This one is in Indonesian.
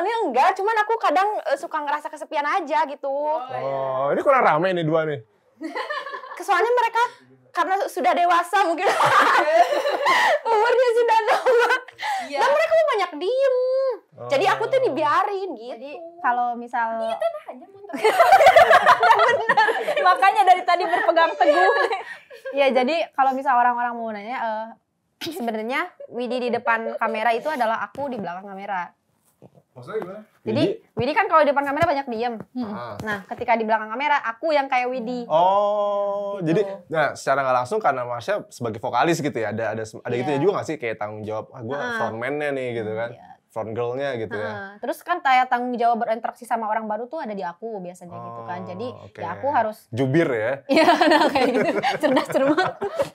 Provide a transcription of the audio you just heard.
soalnya enggak, cuman aku kadang eh, suka ngerasa kesepian aja gitu. Oh, iya. oh ini kurang rame nih dua nih. Soalnya mereka karena sudah dewasa mungkin umurnya sudah lama iya. dan mereka banyak diem oh. jadi aku tuh oh. dibiarin gitu jadi kalau misal iya kan aja bener makanya dari tadi berpegang teguh ya jadi kalau misal orang-orang mau nanya uh, sebenarnya Widi di depan kamera itu adalah aku di belakang kamera Maksudnya gimana? Jadi Widi kan kalau di depan kamera banyak diem. Hmm. Ah. Nah, ketika di belakang kamera aku yang kayak Widi. Oh, gitu. jadi nah secara nggak langsung karena Marsha sebagai vokalis gitu ya, ada ada ada yeah. gitu ya iya. juga nggak sih kayak tanggung jawab ah gue ah. frontman-nya nih gitu kan. Yeah front girl-nya gitu nah, ya. Ah. Terus kan kayak tanggung jawab berinteraksi sama orang baru tuh ada di aku biasanya oh, gitu kan. Oh, jadi okay. ya aku harus jubir ya. Iya, nah kayak gitu. Cerdas cermat.